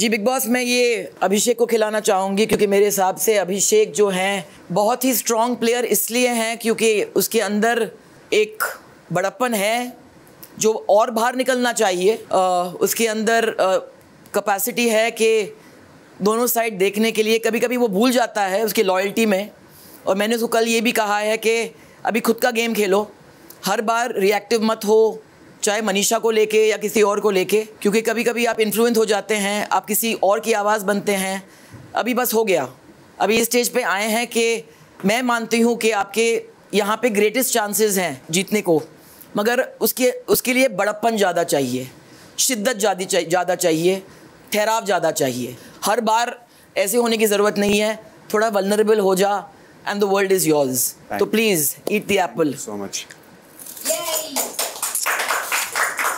जी big boss मैं ये अभिषेक को खिलाना चाहूँगी क्योंकि मेरे हिसाब से अभिषेक जो हैं बहुत ही स्ट्रॉन्ग प्लेयर इसलिए हैं क्योंकि उसके अंदर एक बड़प्पन है जो और बाहर निकलना चाहिए आ, उसके अंदर कैपेसिटी है कि दोनों साइड देखने के लिए कभी कभी वो भूल जाता है उसकी लॉयल्टी में और मैंने उसको कल ये भी कहा है कि अभी खुद का गेम खेलो हर बार रिएक्टिव मत हो चाहे मनीषा को लेके या किसी और को लेके क्योंकि कभी कभी आप इन्फ्लुएंस हो जाते हैं आप किसी और की आवाज़ बनते हैं अभी बस हो गया अभी इस स्टेज पे आए हैं कि मैं मानती हूँ कि आपके यहाँ पे ग्रेटेस्ट चांसेस हैं जीतने को मगर उसके उसके लिए बड़प्पन ज़्यादा चाहिए शिद्दत ज़्यादा चाहिए ज़्यादा चाहिए ठहराव ज़्यादा चाहिए हर बार ऐसे होने की ज़रूरत नहीं है थोड़ा वलनरेबल हो जा and the world is yours तो please eat the apple so much